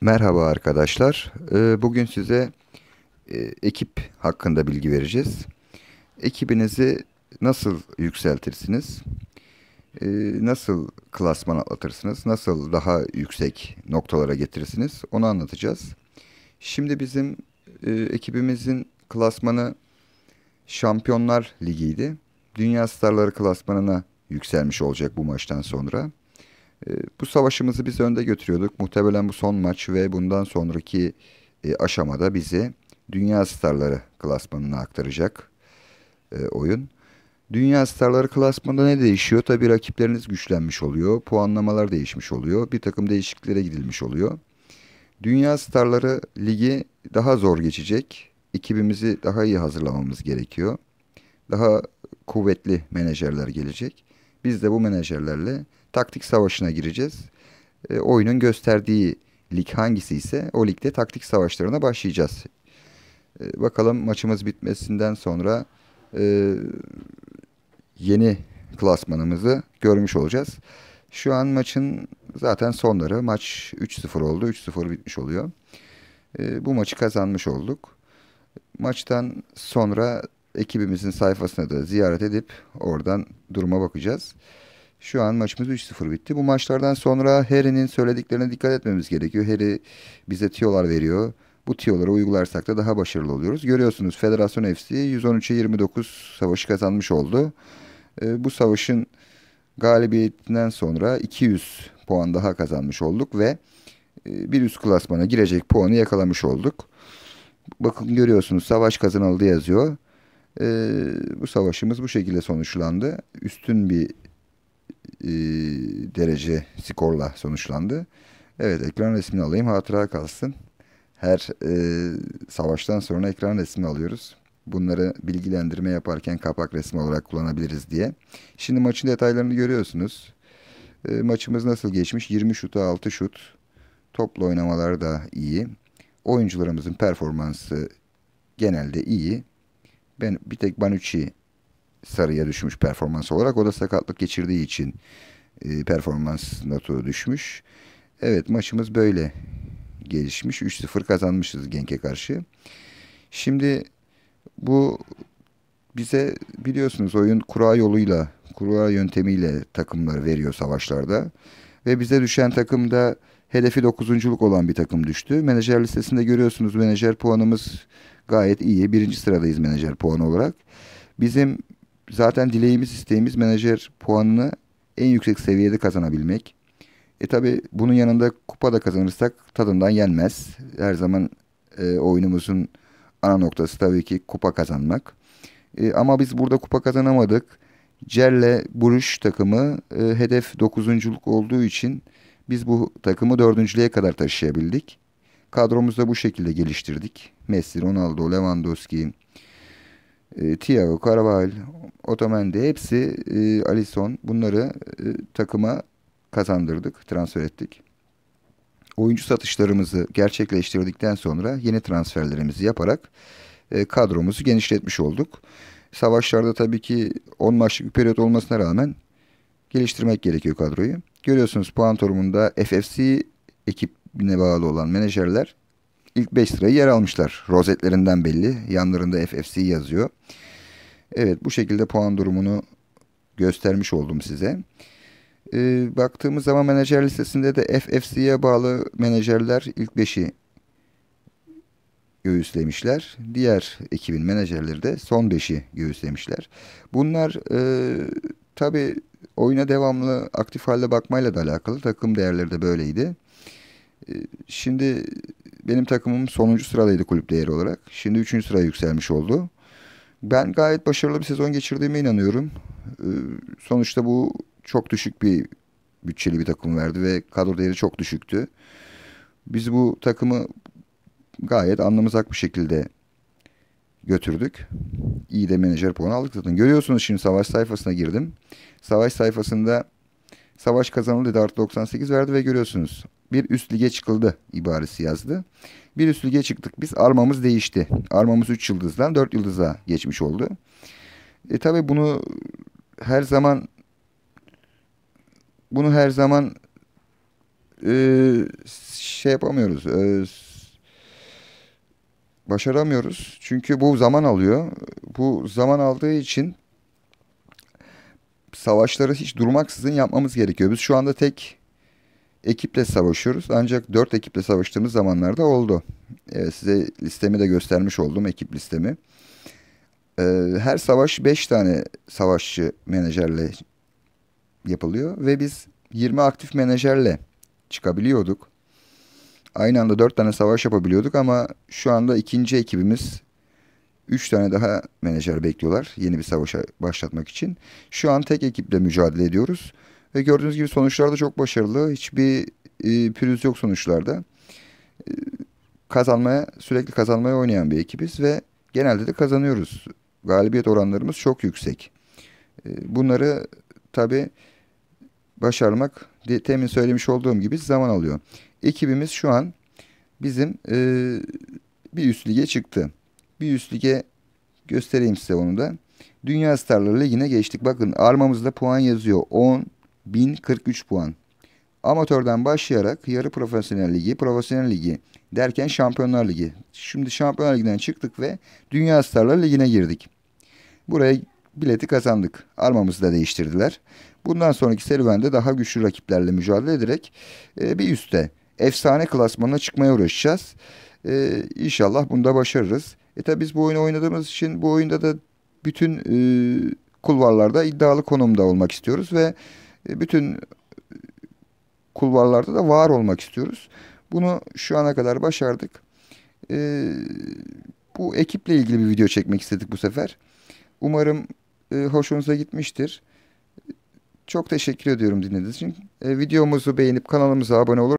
Merhaba arkadaşlar. Ee, bugün size e, ekip hakkında bilgi vereceğiz. Ekibinizi nasıl yükseltirsiniz? Ee, nasıl klasman atlatırsınız? Nasıl daha yüksek noktalara getirirsiniz? Onu anlatacağız. Şimdi bizim e, ekibimizin klasmanı Şampiyonlar Ligi'ydi. Dünya Starları klasmanına yükselmiş olacak bu maçtan sonra. Ee, bu savaşımızı biz önde götürüyorduk. Muhtemelen bu son maç ve bundan sonraki e, aşamada bizi dünya starları klasmanına aktaracak e, oyun. Dünya starları klasmanında ne değişiyor? Tabi rakipleriniz güçlenmiş oluyor. Puanlamalar değişmiş oluyor. Bir takım değişikliklere gidilmiş oluyor. Dünya starları ligi daha zor geçecek. Ekibimizi daha iyi hazırlamamız gerekiyor. Daha kuvvetli menajerler gelecek. Biz de bu menajerlerle taktik savaşına gireceğiz. E, oyunun gösterdiği lig hangisi ise o ligde taktik savaşlarına başlayacağız. E, bakalım maçımız bitmesinden sonra e, yeni klasmanımızı görmüş olacağız. Şu an maçın zaten sonları. Maç 3-0 oldu. 3-0 bitmiş oluyor. E, bu maçı kazanmış olduk. Maçtan sonra ekibimizin sayfasına da ziyaret edip oradan duruma bakacağız. Şu an maçımız 3-0 bitti. Bu maçlardan sonra Harry'nin söylediklerine dikkat etmemiz gerekiyor. Harry bize tiyolar veriyor. Bu tiyoları uygularsak da daha başarılı oluyoruz. Görüyorsunuz Federasyon FC 113'e 29 savaşı kazanmış oldu. E, bu savaşın galibiyetinden sonra 200 puan daha kazanmış olduk ve e, bir üst klasmana girecek puanı yakalamış olduk. Bakın görüyorsunuz savaş kazanıldı yazıyor. E, bu savaşımız bu şekilde sonuçlandı. Üstün bir e, derece skorla sonuçlandı. Evet ekran resmini alayım hatıra kalsın. Her e, savaştan sonra ekran resmi alıyoruz. Bunları bilgilendirme yaparken kapak resmi olarak kullanabiliriz diye. Şimdi maçın detaylarını görüyorsunuz. E, maçımız nasıl geçmiş? 20 şuta 6 şut. Toplu oynamalar da iyi. Oyuncularımızın performansı genelde iyi. Ben bir tek Banucci sarıya düşmüş performans olarak. O da sakatlık geçirdiği için e, performans notu düşmüş. Evet maçımız böyle gelişmiş. 3-0 kazanmışız Genk'e karşı. Şimdi bu bize biliyorsunuz oyun kura yoluyla, kura yöntemiyle takımlar veriyor savaşlarda. Ve bize düşen takımda hedefi dokuzunculuk olan bir takım düştü. Menajer listesinde görüyorsunuz menajer puanımız gayet iyi. Birinci sıradayız menajer puanı olarak. Bizim zaten dileğimiz, isteğimiz menajer puanını en yüksek seviyede kazanabilmek. E tabi bunun yanında kupa da kazanırsak tadından yenmez. Her zaman e, oyunumuzun ana noktası tabii ki kupa kazanmak. E, ama biz burada kupa kazanamadık. Celle Buruş takımı e, hedef dokuzunculuk olduğu için biz bu takımı dördüncülüğe kadar taşıyabildik. Kadromuzu da bu şekilde geliştirdik. Messi, Ronaldo, Lewandowski, e, Thiago, Carvalho, Otamendi hepsi e, Alisson bunları e, takıma kazandırdık, transfer ettik. Oyuncu satışlarımızı gerçekleştirdikten sonra yeni transferlerimizi yaparak e, kadromuzu genişletmiş olduk. Savaşlarda tabii ki 10 maçlık bir periyot olmasına rağmen geliştirmek gerekiyor kadroyu. Görüyorsunuz puan torumunda FFC ekibine bağlı olan menajerler ilk 5 sıraya yer almışlar. Rozetlerinden belli. Yanlarında FFC yazıyor. Evet bu şekilde puan durumunu göstermiş oldum size. E, baktığımız zaman menajer listesinde de FFC'ye bağlı menajerler ilk 5'i göğüslemişler. Diğer ekibin menajerleri de son 5'i göğüslemişler. Bunlar e, tabi oyuna devamlı aktif halde bakmayla da alakalı. Takım değerleri de böyleydi. E, şimdi benim takımım sonuncu sıradaydı kulüp değeri olarak. Şimdi üçüncü sıraya yükselmiş oldu. Ben gayet başarılı bir sezon geçirdiğime inanıyorum. Ee, sonuçta bu çok düşük bir bütçeli bir takım verdi ve kadro değeri çok düşüktü. Biz bu takımı gayet anlamızak bir şekilde götürdük. İyi de menajer puanı aldık zaten. Görüyorsunuz şimdi savaş sayfasına girdim. Savaş sayfasında savaş kazanıldı artı 98 verdi ve görüyorsunuz bir üst lige çıkıldı ibaresi yazdı. Bir üst lige çıktık biz armamız değişti. Armamız 3 yıldızdan 4 yıldıza geçmiş oldu. E tabi bunu her zaman bunu her zaman e, şey yapamıyoruz. E, başaramıyoruz. Çünkü bu zaman alıyor. Bu zaman aldığı için savaşları hiç durmaksızın yapmamız gerekiyor. Biz şu anda tek ekiple savaşıyoruz. Ancak 4 ekiple savaştığımız zamanlarda oldu. Ee, size listemi de göstermiş oldum ekip listemi. Ee, her savaş 5 tane savaşçı menajerle yapılıyor ve biz 20 aktif menajerle çıkabiliyorduk. Aynı anda 4 tane savaş yapabiliyorduk ama şu anda ikinci ekibimiz 3 tane daha menajer bekliyorlar yeni bir savaşa başlatmak için. Şu an tek ekiple mücadele ediyoruz. Ve gördüğünüz gibi sonuçlarda çok başarılı. Hiçbir e, pürüz yok sonuçlarda. E, kazanmaya, sürekli kazanmaya oynayan bir ekibiz ve genelde de kazanıyoruz. Galibiyet oranlarımız çok yüksek. E, bunları tabi başarmak temin söylemiş olduğum gibi zaman alıyor. Ekibimiz şu an bizim e, bir üst lige çıktı. Bir üst lige göstereyim size onu da. Dünya Starları Ligi'ne geçtik. Bakın armamızda puan yazıyor. 10, 1043 puan. Amatörden başlayarak yarı profesyonel ligi, profesyonel ligi derken Şampiyonlar Ligi. Şimdi Şampiyonlar Ligi'den çıktık ve Dünya Starlar Ligi'ne girdik. Buraya bileti kazandık. Armamızı da değiştirdiler. Bundan sonraki serüvende daha güçlü rakiplerle mücadele ederek e, bir üstte efsane klasmanına çıkmaya uğraşacağız. E, inşallah bunda başarırız. E tabi biz bu oyunu oynadığımız için bu oyunda da bütün e, kulvarlarda iddialı konumda olmak istiyoruz ve e, bütün kulvarlarda da var olmak istiyoruz. Bunu şu ana kadar başardık. E, bu ekiple ilgili bir video çekmek istedik bu sefer. Umarım e, hoşunuza gitmiştir. Çok teşekkür ediyorum dinlediğiniz için. E, videomuzu beğenip kanalımıza abone olur.